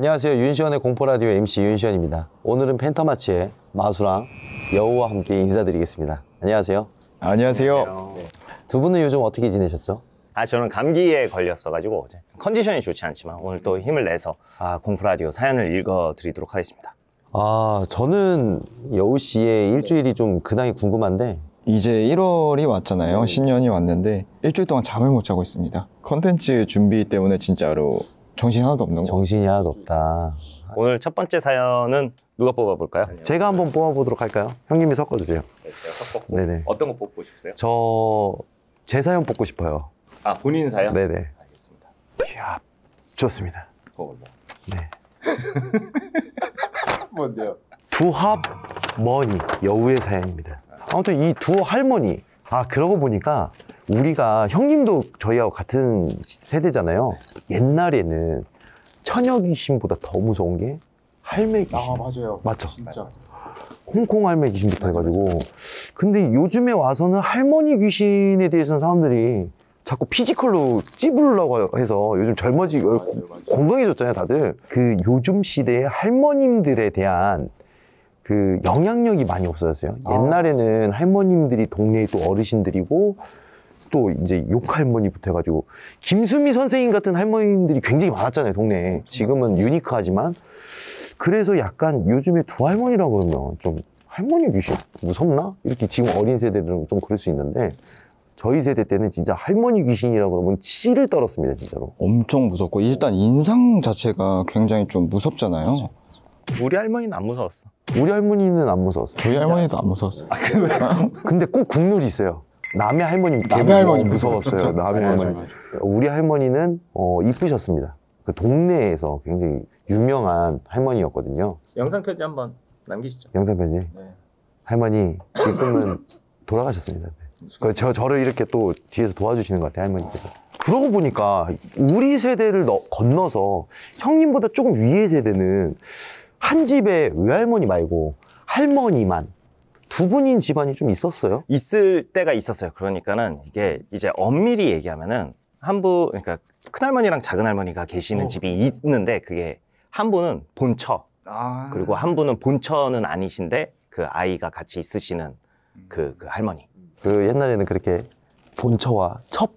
안녕하세요. 윤시원의 공포라디오 MC 윤시원입니다. 오늘은 펜터마치의 마수랑 여우와 함께 인사드리겠습니다. 안녕하세요. 안녕하세요. 네. 두 분은 요즘 어떻게 지내셨죠? 아 저는 감기에 걸렸어가지고 어제 컨디션이 좋지 않지만 오늘 또 힘을 내서 아, 공포라디오 사연을 읽어드리도록 하겠습니다. 아 저는 여우 씨의 일주일이 좀 근황이 궁금한데 이제 1월이 왔잖아요. 네. 신년이 왔는데 일주일 동안 잠을 못 자고 있습니다. 컨텐츠 준비 때문에 진짜로 정신이 하나도 없는 거. 정신이 하나도 없다. 오늘 첫 번째 사연은 누가 뽑아볼까요? 제가 한번 뽑아보도록 할까요? 형님이 섞어주세요. 네, 제가 섞고 네네. 어떤 거 뽑고 싶으세요? 저, 제 사연 뽑고 싶어요. 아 본인 사연? 네네. 알겠습니다. 이야, 좋습니다. 뭐? 네. 뭔데요? 두합 머니 여우의 사연입니다. 아무튼 이 두 할머니. 아, 그러고 보니까 우리가 형님도 저희하고 같은 세대잖아요. 옛날에는 처녀 귀신보다 더 무서운 게 할매 귀신. 아 맞아요. 맞죠. 진짜. 홍콩 할매 귀신부터 해가지고. 근데 요즘에 와서는 할머니 귀신에 대해서는 사람들이 자꾸 피지컬로 찌부르려고 해서 요즘 젊어지 맞아요, 맞아요. 건강해졌잖아요 다들. 그 요즘 시대의 할머님들에 대한 그 영향력이 많이 없어졌어요. 아. 옛날에는 할머님들이 동네에 또 어르신들이고 또 이제 욕 할머니부터 해가지고 김수미 선생님 같은 할머니들이 굉장히 많았잖아요 동네에 그렇죠. 지금은 유니크하지만 그래서 약간 요즘에 두 할머니라 고 그러면 좀 할머니 귀신 무섭나 이렇게 지금 어린 세대들은 좀 그럴 수 있는데 저희 세대 때는 진짜 할머니 귀신이라고 그러면 치를 떨었습니다 진짜로 엄청 무섭고 일단 인상 자체가 굉장히 좀 무섭잖아요 그렇죠. 우리 할머니는 안 무서웠어. 우리 할머니는 안 무서웠어. 저희 할머니도 안 무서웠어. 아, 그 근데 꼭 국룰이 있어요. 남의 할머님 남의 뭐 할머니 무서웠어요. 남의 할머니. 우리 할머니는 어 이쁘셨습니다. 그 동네에서 굉장히 유명한 할머니였거든요. 영상 편지 한번 남기시죠. 영상 편지. 네. 할머니 지금은 돌아가셨습니다. 그 저, 저를 이렇게 또 뒤에서 도와주시는 것 같아요, 할머니께서. 그러고 보니까 우리 세대를 너, 건너서 형님보다 조금 위의 세대는 한 집에 외할머니 말고 할머니만 두 분인 집안이 좀 있었어요? 있을 때가 있었어요. 그러니까는 이게 이제 엄밀히 얘기하면은 한 분, 그러니까 큰할머니랑 작은할머니가 계시는 어. 집이 있는데 그게 한 분은 본처, 아. 그리고 한 분은 본처는 아니신데 그 아이가 같이 있으시는 그, 그 할머니. 그 옛날에는 그렇게 본처와 첩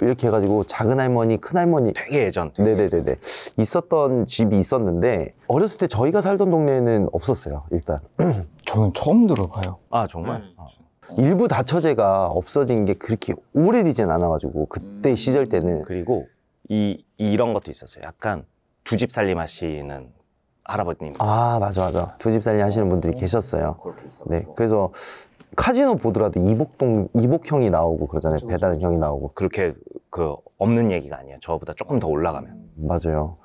이렇게 해가지고 작은 할머니, 큰 할머니 되게 예전. 되게 네네네네 있었던 집이 있었는데 어렸을 때 저희가 살던 동네에는 없었어요. 일단 저는 처음 들어봐요. 아 정말? 음. 아. 일부 다처제가 없어진 게 그렇게 오래되진 않아가지고 그때 음. 시절 때는 그리고 이 이런 것도 있었어요. 약간 두 집 살림 하시는 할아버님. 아 맞아 맞아. 두 집 살림 하시는 분들이 계셨어요. 네, 그래서 카지노 보더라도 이복동 이복형이 나오고 그러잖아요. 배달 형이 나오고 그렇게 그 없는 얘기가 아니에요. 저보다 조금 더 올라가면. 맞아요.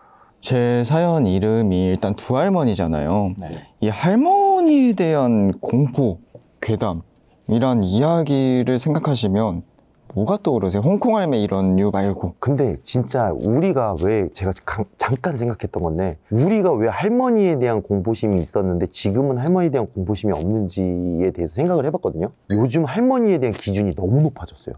제 사연 이름이 일단 두 할머니잖아요. 네. 이 할머니에 대한 공포, 괴담 이런 이야기를 생각하시면 뭐가 떠오르세요? 홍콩 할매 이런 류 말고. 근데 진짜 우리가 왜 제가 강, 잠깐 생각했던 건데 우리가 왜 할머니에 대한 공포심이 있었는데 지금은 할머니에 대한 공포심이 없는지에 대해서 생각을 해봤거든요. 요즘 할머니에 대한 기준이 너무 높아졌어요.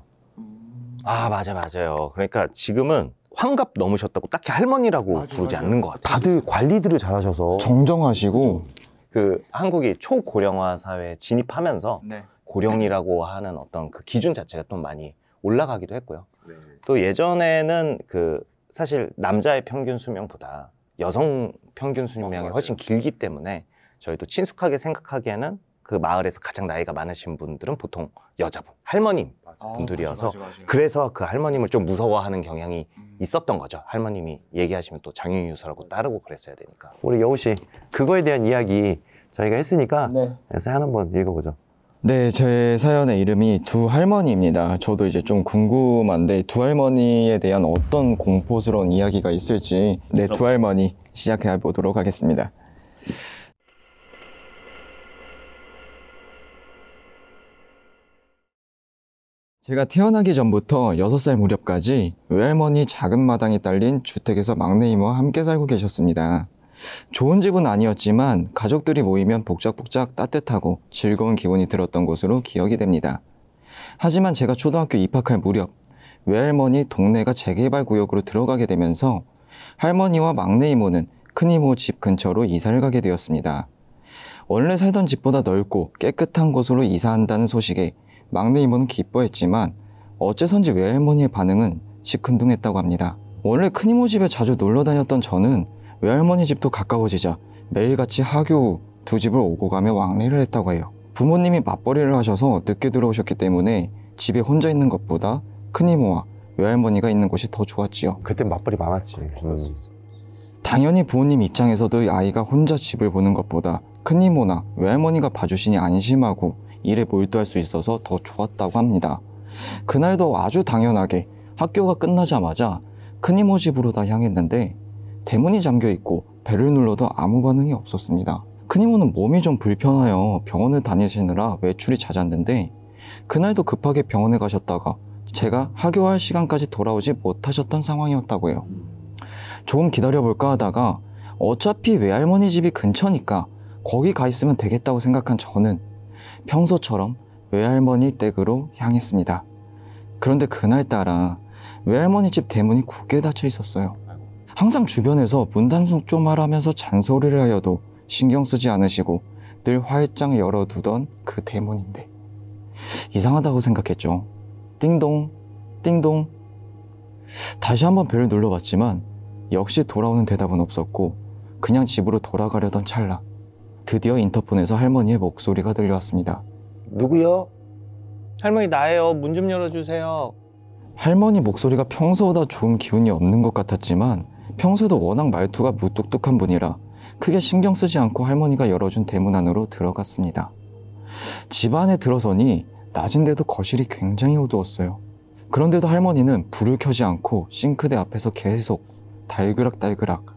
아 맞아 맞아요. 그러니까 지금은 환갑 넘으셨다고 딱히 할머니라고 맞아, 부르지 맞아. 않는 것 같아요. 다들 관리들을 잘하셔서 정정하시고 그 한국이 초고령화 사회에 진입하면서 네. 고령이라고 하는 어떤 그 기준 자체가 또 많이 올라가기도 했고요. 네. 또 예전에는 그 사실 남자의 평균 수명보다 여성 평균 수명이 어, 훨씬 길기 때문에 저희도 친숙하게 생각하기에는 그 마을에서 가장 나이가 많으신 분들은 보통 여자분, 할머님 아, 맞아. 분들이어서 맞아, 맞아, 그래서 그 할머님을 좀 무서워하는 경향이 음. 있었던 거죠. 할머님이 얘기하시면 또 장유유서라고 따르고 그랬어야 되니까. 우리 여우 씨 그거에 대한 이야기 저희가 했으니까 네. 네. 사연 한번 읽어보죠. 네, 제 사연의 이름이 두 할머니입니다. 저도 이제 좀 궁금한데 두 할머니에 대한 어떤 공포스러운 이야기가 있을지 네, 두 할머니 시작해 보도록 하겠습니다. 제가 태어나기 전부터 6살 무렵까지 외할머니 작은 마당에 딸린 주택에서 막내이모와 함께 살고 계셨습니다. 좋은 집은 아니었지만 가족들이 모이면 복작복작 따뜻하고 즐거운 기분이 들었던 곳으로 기억이 됩니다. 하지만 제가 초등학교 입학할 무렵 외할머니 동네가 재개발 구역으로 들어가게 되면서 할머니와 막내 이모는 큰이모 집 근처로 이사를 가게 되었습니다. 원래 살던 집보다 넓고 깨끗한 곳으로 이사한다는 소식에 막내 이모는 기뻐했지만 어째선지 외할머니의 반응은 시큰둥했다고 합니다. 원래 큰이모 집에 자주 놀러 다녔던 저는 외할머니 집도 가까워지자 매일같이 하교 후 두 집을 오고 가며 왕래를 했다고 해요. 부모님이 맞벌이를 하셔서 늦게 들어오셨기 때문에 집에 혼자 있는 것보다 큰이모와 외할머니가 있는 곳이 더 좋았지요. 그때 맞벌이 많았지. 음. 당연히 부모님 입장에서도 아이가 혼자 집을 보는 것보다 큰이모나 외할머니가 봐주시니 안심하고 일에 몰두할 수 있어서 더 좋았다고 합니다. 그날도 아주 당연하게 학교가 끝나자마자 큰이모 집으로 다 향했는데 대문이 잠겨있고 배를 눌러도 아무 반응이 없었습니다. 큰이모는 몸이 좀 불편하여 병원을 다니시느라 외출이 잦았는데 그날도 급하게 병원에 가셨다가 제가 학교할 시간까지 돌아오지 못하셨던 상황이었다고 해요. 조금 기다려볼까 하다가 어차피 외할머니 집이 근처니까 거기 가 있으면 되겠다고 생각한 저는 평소처럼 외할머니 댁으로 향했습니다. 그런데 그날따라 외할머니 집 대문이 굳게 닫혀 있었어요. 항상 주변에서 문단속 좀 하라면서 잔소리를 하여도 신경 쓰지 않으시고 늘 활짝 열어두던 그 대문인데 이상하다고 생각했죠. 띵동, 띵동. 다시 한번 벨을 눌러봤지만 역시 돌아오는 대답은 없었고 그냥 집으로 돌아가려던 찰나 드디어 인터폰에서 할머니의 목소리가 들려왔습니다. 누구요? 할머니 나예요. 문 좀 열어주세요. 할머니 목소리가 평소보다 좋은 기운이 없는 것 같았지만 평소에도 워낙 말투가 무뚝뚝한 분이라 크게 신경 쓰지 않고 할머니가 열어준 대문 안으로 들어갔습니다. 집 안에 들어서니 낮인데도 거실이 굉장히 어두웠어요. 그런데도 할머니는 불을 켜지 않고 싱크대 앞에서 계속 달그락달그락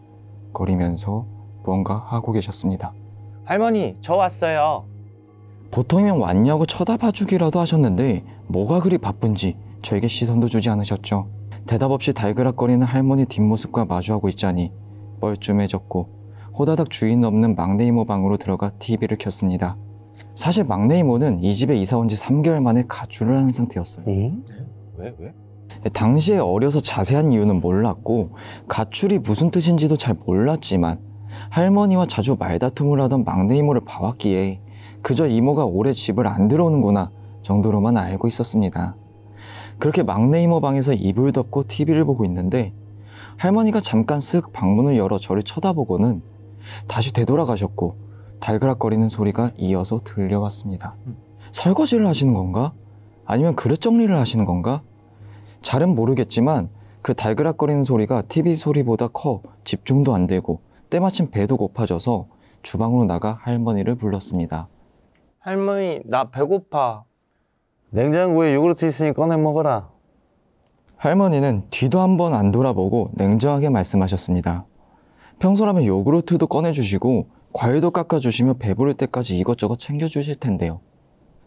거리면서 뭔가 하고 계셨습니다. 할머니 저 왔어요. 보통이면 왔냐고 쳐다봐 주기라도 하셨는데 뭐가 그리 바쁜지 저에게 시선도 주지 않으셨죠. 대답 없이 달그락거리는 할머니 뒷모습과 마주하고 있자니 뻘쭘해졌고 호다닥 주인 없는 막내 이모 방으로 들어가 TV를 켰습니다. 사실 막내 이모는 이 집에 이사 온 지 3개월 만에 가출을 하는 상태였어요. 응? 어? 왜? 왜? 당시에 어려서 자세한 이유는 몰랐고 가출이 무슨 뜻인지도 잘 몰랐지만 할머니와 자주 말다툼을 하던 막내 이모를 봐왔기에 그저 이모가 오래 집을 안 들어오는구나 정도로만 알고 있었습니다. 그렇게 막내 이모 방에서 이불 덮고 TV를 보고 있는데 할머니가 잠깐 쓱 방문을 열어 저를 쳐다보고는 다시 되돌아가셨고 달그락거리는 소리가 이어서 들려왔습니다. 음. 설거지를 하시는 건가? 아니면 그릇 정리를 하시는 건가? 잘은 모르겠지만 그 달그락거리는 소리가 TV 소리보다 커 집중도 안 되고 때마침 배도 고파져서 주방으로 나가 할머니를 불렀습니다. 할머니, 나 배고파. 냉장고에 요구르트 있으니 꺼내 먹어라. 할머니는 뒤도 한 번 안 돌아보고 냉정하게 말씀하셨습니다. 평소라면 요구르트도 꺼내주시고 과일도 깎아주시며 배부를 때까지 이것저것 챙겨주실 텐데요.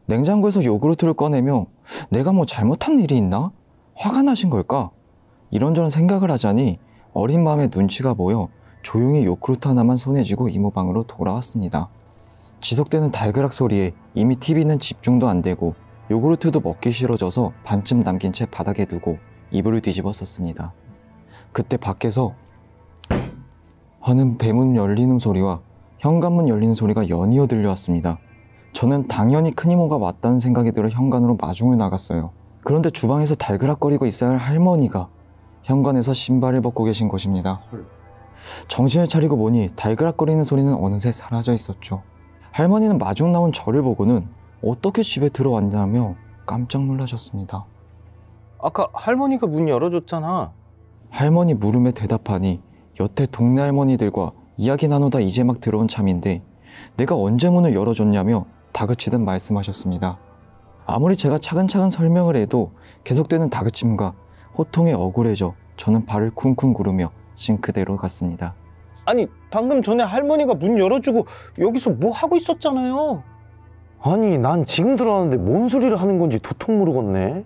냉장고에서 요구르트를 꺼내며 내가 뭐 잘못한 일이 있나? 화가 나신 걸까? 이런저런 생각을 하자니 어린 마음에 눈치가 보여 조용히 요크루트 하나만 손에 쥐고 이모방으로 돌아왔습니다. 지속되는 달그락 소리에 이미 TV는 집중도 안 되고 요구르트도 먹기 싫어져서 반쯤 남긴 채 바닥에 두고 이불을 뒤집어 썼습니다. 그때 밖에서 하는 대문 열리는 소리와 현관문 열리는 소리가 연이어 들려왔습니다. 저는 당연히 큰이모가 왔다는 생각이 들어 현관으로 마중을 나갔어요. 그런데 주방에서 달그락거리고 있어야 할 할머니가 현관에서 신발을 벗고 계신 것입니다. 헐. 정신을 차리고 보니 달그락거리는 소리는 어느새 사라져 있었죠. 할머니는 마중 나온 저를 보고는 어떻게 집에 들어왔냐며 깜짝 놀라셨습니다. 아까 할머니가 문 열어줬잖아. 할머니 물음에 대답하니 여태 동네 할머니들과 이야기 나누다 이제 막 들어온 참인데 내가 언제 문을 열어줬냐며 다그치듯 말씀하셨습니다. 아무리 제가 차근차근 설명을 해도 계속되는 다그침과 호통에 억울해져 저는 발을 쿵쿵 구르며 싱크대로 갔습니다. 아니 방금 전에 할머니가 문 열어주고 여기서 뭐 하고 있었잖아요. 아니 난 지금 들어왔는데 뭔 소리를 하는 건지 도통 모르겠네.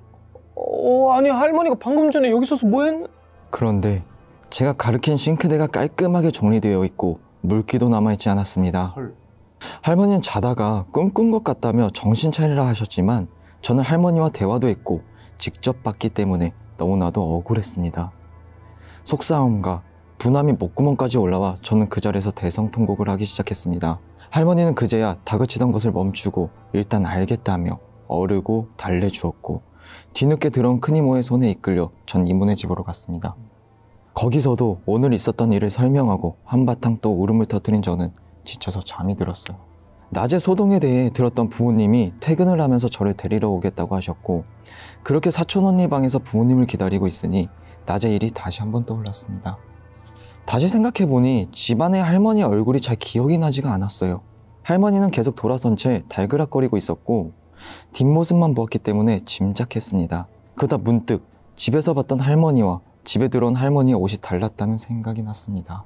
어 아니 할머니가 방금 전에 여기 서서뭐 했... 그런데 제가 가르친 싱크대가 깔끔하게 정리되어 있고 물기도 남아있지 않았습니다. 할머니는 자다가 꿈꾼 것 같다며 정신 차리라 하셨지만 저는 할머니와 대화도 했고 직접 봤기 때문에 너무나도 억울했습니다. 속싸움과 분함이 목구멍까지 올라와 저는 그 자리에서 대성통곡을 하기 시작했습니다. 할머니는 그제야 다그치던 것을 멈추고 일단 알겠다며 어르고 달래주었고 뒤늦게 들어온 큰 이모의 손에 이끌려 전 이모네 집으로 갔습니다. 거기서도 오늘 있었던 일을 설명하고 한바탕 또 울음을 터뜨린 저는 지쳐서 잠이 들었어요. 낮에 소동에 대해 들었던 부모님이 퇴근을 하면서 저를 데리러 오겠다고 하셨고 그렇게 사촌 언니 방에서 부모님을 기다리고 있으니 낮의 일이 다시 한번 떠올랐습니다. 다시 생각해보니 집안의 할머니 얼굴이 잘 기억이 나지가 않았어요. 할머니는 계속 돌아선 채 달그락거리고 있었고 뒷모습만 보았기 때문에 짐작했습니다. 그다 문득 집에서 봤던 할머니와 집에 들어온 할머니의 옷이 달랐다는 생각이 났습니다.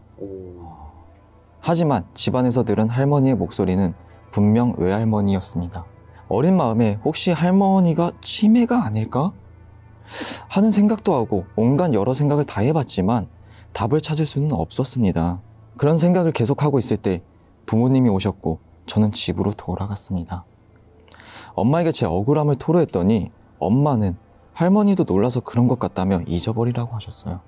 하지만 집안에서 들은 할머니의 목소리는 분명 외할머니였습니다. 어린 마음에 혹시 할머니가 치매가 아닐까? 하는 생각도 하고 온갖 여러 생각을 다 해봤지만 답을 찾을 수는 없었습니다. 그런 생각을 계속하고 있을 때 부모님이 오셨고 저는 집으로 돌아갔습니다. 엄마에게 제 억울함을 토로했더니 엄마는 할머니도 놀라서 그런 것 같다며 잊어버리라고 하셨어요.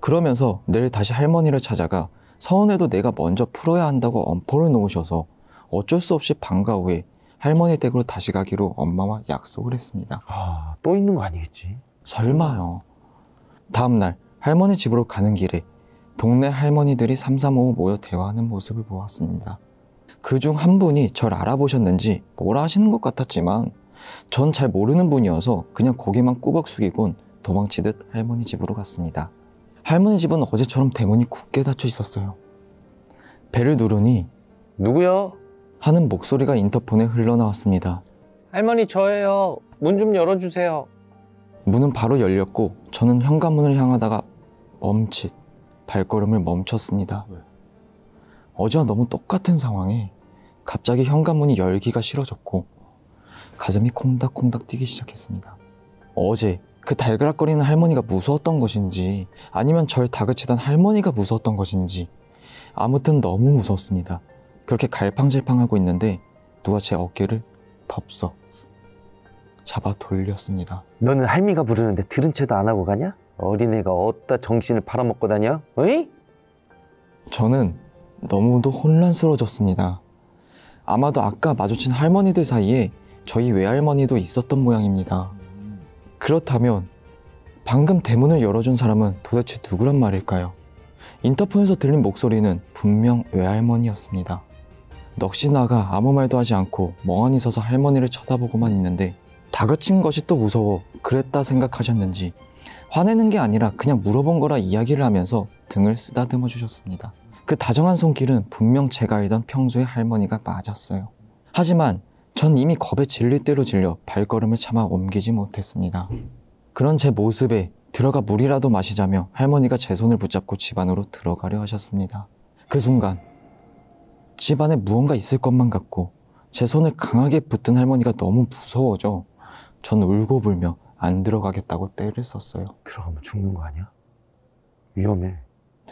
그러면서 내일 다시 할머니를 찾아가 서운해도 내가 먼저 풀어야 한다고 엄포를 놓으셔서 어쩔 수 없이 방과 후에 할머니 댁으로 다시 가기로 엄마와 약속을 했습니다. 아, 또 있는 거 아니겠지? 설마요. 다음 날 할머니 집으로 가는 길에 동네 할머니들이 삼삼오오 모여 대화하는 모습을 보았습니다. 그 중 한 분이 절 알아보셨는지 뭐라 하시는 것 같았지만 전 잘 모르는 분이어서 그냥 고개만 꾸벅 숙이곤 도망치듯 할머니 집으로 갔습니다. 할머니 집은 어제처럼 대문이 굳게 닫혀 있었어요. 배를 누르니 누구요? 하는 목소리가 인터폰에 흘러나왔습니다. 할머니 저예요. 문 좀 열어주세요. 문은 바로 열렸고 저는 현관문을 향하다가 멈칫 발걸음을 멈췄습니다. 왜? 어제와 너무 똑같은 상황에 갑자기 현관문이 열기가 싫어졌고 가슴이 콩닥콩닥 뛰기 시작했습니다. 어제 그 달그락거리는 할머니가 무서웠던 것인지 아니면 절 다그치던 할머니가 무서웠던 것인지 아무튼 너무 무서웠습니다. 그렇게 갈팡질팡하고 있는데 누가 제 어깨를 덥석 잡아 돌렸습니다. 너는 할미가 부르는데 들은 채도 안 하고 가냐? 어린애가 어디다 정신을 팔아먹고 다녀? 어이? 저는 너무도 혼란스러워졌습니다. 아마도 아까 마주친 할머니들 사이에 저희 외할머니도 있었던 모양입니다. 그렇다면 방금 대문을 열어준 사람은 도대체 누구란 말일까요? 인터폰에서 들린 목소리는 분명 외할머니였습니다. 넋이나가 아무 말도 하지 않고 멍하니 서서 할머니를 쳐다보고만 있는데 다그친 것이 또 무서워 그랬다 생각하셨는지 화내는 게 아니라 그냥 물어본 거라 이야기를 하면서 등을 쓰다듬어 주셨습니다. 그 다정한 손길은 분명 제가 알던 평소의 할머니가 맞았어요. 하지만 전 이미 겁에 질릴 대로 질려 발걸음을 차마 옮기지 못했습니다. 그런 제 모습에 들어가 물이라도 마시자며 할머니가 제 손을 붙잡고 집 안으로 들어가려 하셨습니다. 그 순간 집안에 무언가 있을 것만 같고 제 손을 강하게 붙든 할머니가 너무 무서워져 전 울고 불며 안 들어가겠다고 떼를 썼어요. 들어가면 죽는 거 아니야? 위험해.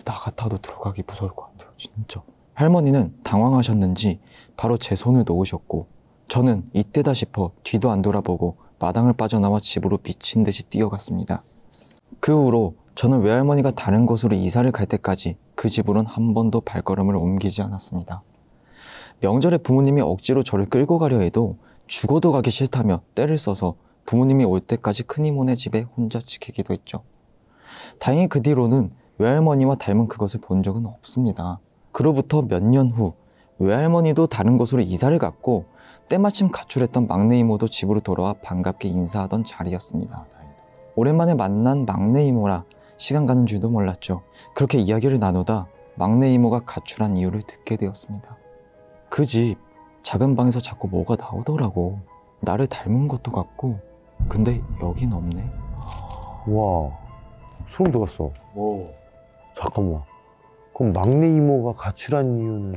나 같아도 들어가기 무서울 것 같아요, 진짜. 할머니는 당황하셨는지 바로 제 손을 놓으셨고 저는 이때다 싶어 뒤도 안 돌아보고 마당을 빠져나와 집으로 미친 듯이 뛰어갔습니다. 그 후로 저는 외할머니가 다른 곳으로 이사를 갈 때까지 그 집으론 한 번도 발걸음을 옮기지 않았습니다. 명절에 부모님이 억지로 저를 끌고 가려 해도 죽어도 가기 싫다며 때를 써서 부모님이 올 때까지 큰이모네 집에 혼자 지키기도 했죠. 다행히 그 뒤로는 외할머니와 닮은 그것을 본 적은 없습니다. 그로부터 몇 년 후 외할머니도 다른 곳으로 이사를 갔고 때마침 가출했던 막내 이모도 집으로 돌아와 반갑게 인사하던 자리였습니다. 오랜만에 만난 막내 이모라 시간 가는 줄도 몰랐죠. 그렇게 이야기를 나누다 막내 이모가 가출한 이유를 듣게 되었습니다. 그집 작은 방에서 자꾸 뭐가 나오더라고. 나를 닮은 것도 같고. 근데 여긴 없네. 와, 소름 돋았어. 오. 뭐? 잠깐만. 그럼 막내 이모가 가출한 이유는?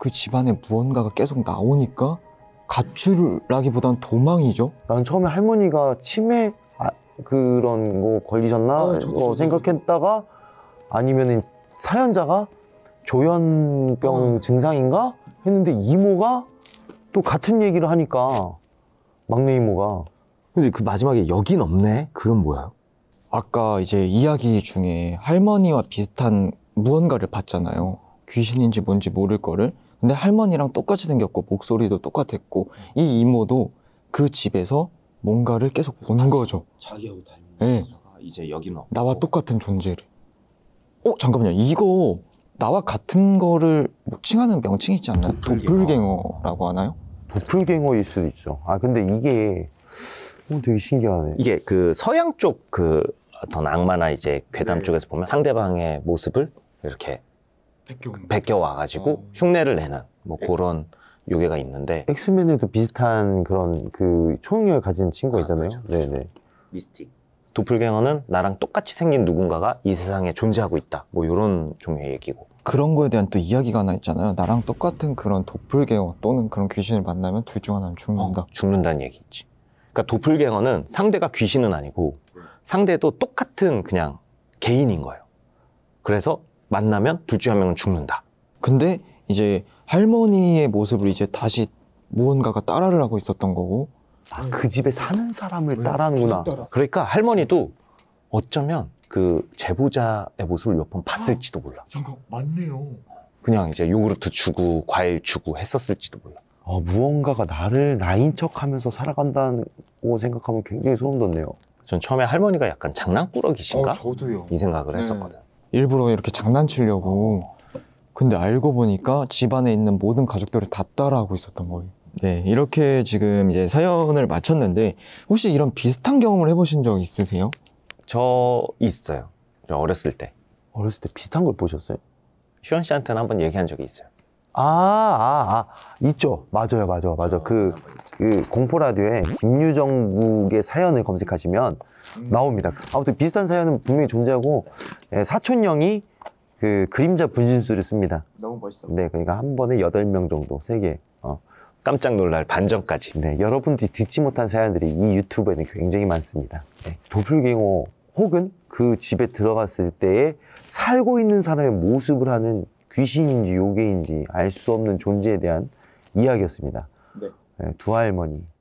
그 집안에 무언가가 계속 나오니까 가출라기보단 도망이죠. 난 처음에 할머니가 치매 아, 그런 거 걸리셨나 어, 생각했다가 아니면은 사연자가 조현병 어. 증상인가 했는데 이모가 또 같은 얘기를 하니까 막내 이모가 근데 그 마지막에 여긴 없네 그건 뭐야? 아까 이제 이야기 중에 할머니와 비슷한 무언가를 봤잖아요 귀신인지 뭔지 모를 거를 근데 할머니랑 똑같이 생겼고 목소리도 똑같았고 이 이모도 그 집에서 뭔가를 계속 본 거죠 자기하고 닮은 네. 이제 여기 없고. 나와 똑같은 존재를 어 잠깐만요 이거 나와 같은 거를 칭하는 명칭이 있지 않나요? 도플갱어. 라고 하나요? 도플갱어일 수도 있죠. 아 근데 이게 오, 어, 되게 신기하네. 이게 그 서양 쪽 그 어떤 악마나 이제 괴담 네. 쪽에서 보면 상대방의 모습을 이렇게 베껴 와가지고 어. 흉내를 내는 뭐 그런 요괴가 있는데 엑스맨에도 비슷한 그런 그 초능력을 가진 친구가 아, 있잖아요. 그렇죠, 그렇죠. 네네. 미스틱. 도플갱어는 나랑 똑같이 생긴 누군가가 이 세상에 존재하고 있다. 뭐 이런 종류의 얘기고. 그런 거에 대한 또 이야기가 하나 있잖아요. 나랑 똑같은 그런 도플갱어 또는 그런 귀신을 만나면 둘 중 하나는 죽는다. 어, 죽는다는 얘기 있지. 그러니까 도플갱어는 상대가 귀신은 아니고 상대도 똑같은 그냥 개인인 거예요. 그래서 만나면 둘 중 한 명은 죽는다. 근데 이제 할머니의 모습을 이제 다시 무언가가 따라를 하고 있었던 거고 아, 그 집에 사는 사람을 따라하는구나. 그러니까 할머니도 어쩌면 그 제보자의 모습을 몇 번 봤을지도 몰라. 잠깐, 맞네요. 그냥 이제 요구르트 주고 과일 주고 했었을지도 몰라. 아, 무언가가 나를 나인 척하면서 살아간다고 생각하면 굉장히 소름 돋네요. 전 처음에 할머니가 약간 장난꾸러기신가? 어, 저도요. 이 생각을 네. 했었거든. 일부러 이렇게 장난치려고. 근데 알고 보니까 집안에 있는 모든 가족들을 다 따라하고 있었던 거예요. 네, 이렇게 지금 이제 사연을 마쳤는데 혹시 이런 비슷한 경험을 해보신 적 있으세요? 저 있어요. 어렸을 때. 어렸을 때 비슷한 걸 보셨어요? 시원 씨한테는 한번 얘기한 적이 있어요. 아, 아, 아, 있죠. 맞아요, 맞아요, 맞아요. 그, 그 공포라디오에 김유정국의 사연을 검색하시면 음. 나옵니다. 아무튼 비슷한 사연은 분명히 존재하고, 예, 사촌형이 그 그림자 분신술을 씁니다. 너무 멋있어. 네, 그러니까 한 번에 여명 정도, 세개 어. 깜짝 놀랄 반전까지. 네, 여러분들이 듣지 못한 사연들이 이 유튜브에는 굉장히 많습니다. 네, 도플갱어 혹은 그 집에 들어갔을 때에 살고 있는 사람의 모습을 하는 귀신인지 요괴인지 알 수 없는 존재에 대한 이야기였습니다. 네. 네, 두 할머니